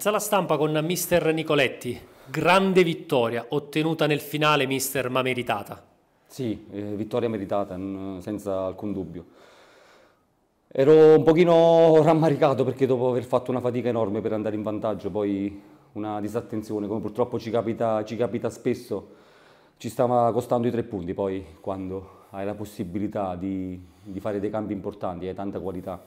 In sala stampa con mister Nicoletti, grande vittoria ottenuta nel finale, mister, ma meritata. Sì, eh, vittoria meritata, senza alcun dubbio. Ero un pochino rammaricato perché dopo aver fatto una fatica enorme per andare in vantaggio, poi una disattenzione, come purtroppo ci capita, ci capita spesso, ci stava costando i tre punti, poi quando hai la possibilità di, di fare dei cambi importanti, hai tanta qualità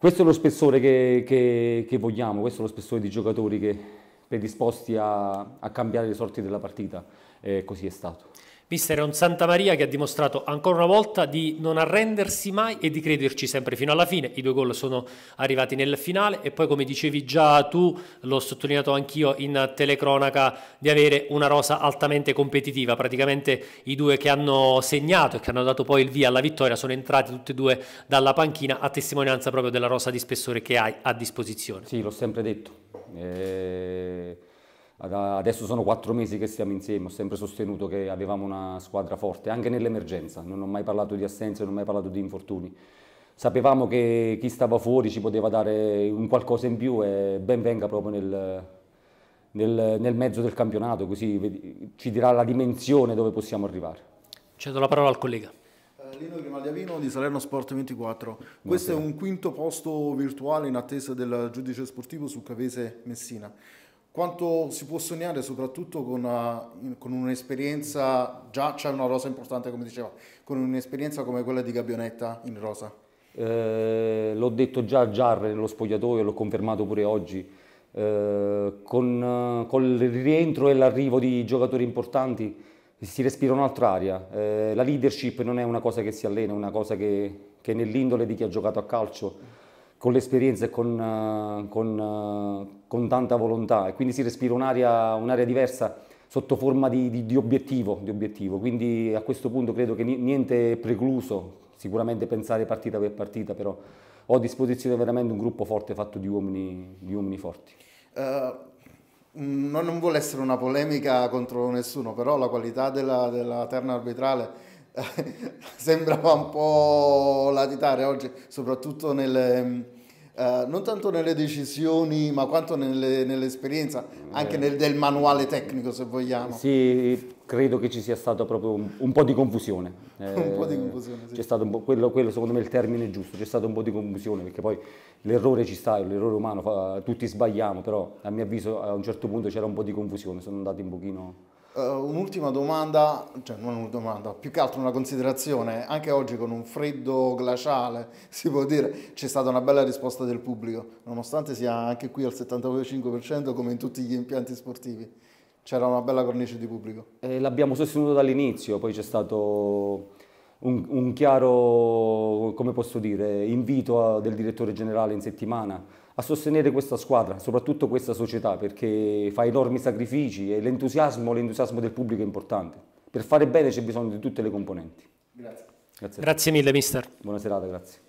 questo è lo spessore che, che, che, vogliamo, questo è lo spessore di giocatori che predisposti a, a cambiare le sorti della partita, e così è stato. Mister è un Santa Maria che ha dimostrato ancora una volta di non arrendersi mai e di crederci sempre fino alla fine. I due gol sono arrivati nel finale e poi come dicevi già tu, l'ho sottolineato anch'io in telecronaca, di avere una rosa altamente competitiva. Praticamente i due che hanno segnato e che hanno dato poi il via alla vittoria sono entrati tutti e due dalla panchina a testimonianza proprio della rosa di spessore che hai a disposizione. Sì, l'ho sempre detto. Eh Adesso sono quattro mesi che stiamo insieme, ho sempre sostenuto che avevamo una squadra forte, anche nell'emergenza, non ho mai parlato di assenze, non ho mai parlato di infortuni. Sapevamo che chi stava fuori ci poteva dare un qualcosa in più e ben venga proprio nel, nel, nel mezzo del campionato, così ci dirà la dimensione dove possiamo arrivare. Cedo la parola al collega. Eh, Lino Grimaldi Avino di Salerno Sport 24. Buonasera. Questo è un quinto posto virtuale in attesa del giudice sportivo su Cavese Messina quanto si può sognare soprattutto con, una, eh, con un'esperienza, già c'è una rosa importante come diceva, con un'esperienza come quella di Gabionetta in rosa? Eh, l'ho detto già a Giarre nello spogliatoio, l'ho confermato pure oggi, eh, con, eh, con, il rientro e l'arrivo di giocatori importanti si respira un'altra aria, eh, la leadership non è una cosa che si allena, è una cosa che, che è nell'indole di chi ha giocato a calcio con l'esperienza e con, eh, con, eh, con, tanta volontà e quindi si respira un'area, un diversa sotto forma di, di, di, obiettivo, di, obiettivo, quindi a questo punto credo che niente è precluso, sicuramente pensare partita per partita, però ho a disposizione veramente un gruppo forte fatto di uomini, uomini forti. Uh... Non, vuole essere una polemica contro nessuno, però la qualità della, della terna arbitrale sembrava un po' latitare oggi, soprattutto nelle... Uh, non tanto nelle decisioni, ma quanto nelle, nell'esperienza, eh. anche nel, del manuale tecnico, se vogliamo. Sì, credo che ci sia stato proprio un, un po' di confusione. Eh, un po' di eh, confusione, sì. C'è stato un po', quello, quello, secondo me è il termine giusto, c'è stato un po' di confusione, perché poi l'errore ci sta, l'errore umano, fa, tutti sbagliamo, però a mio avviso a un certo punto c'era un po' di confusione, sono andati un pochino... Uh, un'ultima domanda, cioè non una domanda, più che altro una considerazione, anche oggi con un freddo glaciale, si può dire, c'è stata una bella risposta del pubblico, nonostante sia anche qui al 75% come in tutti gli impianti sportivi, c'era una bella cornice di pubblico. Eh, l'abbiamo sostenuto dall'inizio, poi c'è stato un, un chiaro, come posso dire, invito a, del direttore generale in settimana a sostenere questa squadra, soprattutto questa società, perché fa enormi sacrifici e l'entusiasmo, l'entusiasmo del pubblico è importante. Per fare bene c'è bisogno di tutte le componenti. Grazie. Grazie, grazie mille, mister. Buona serata, grazie.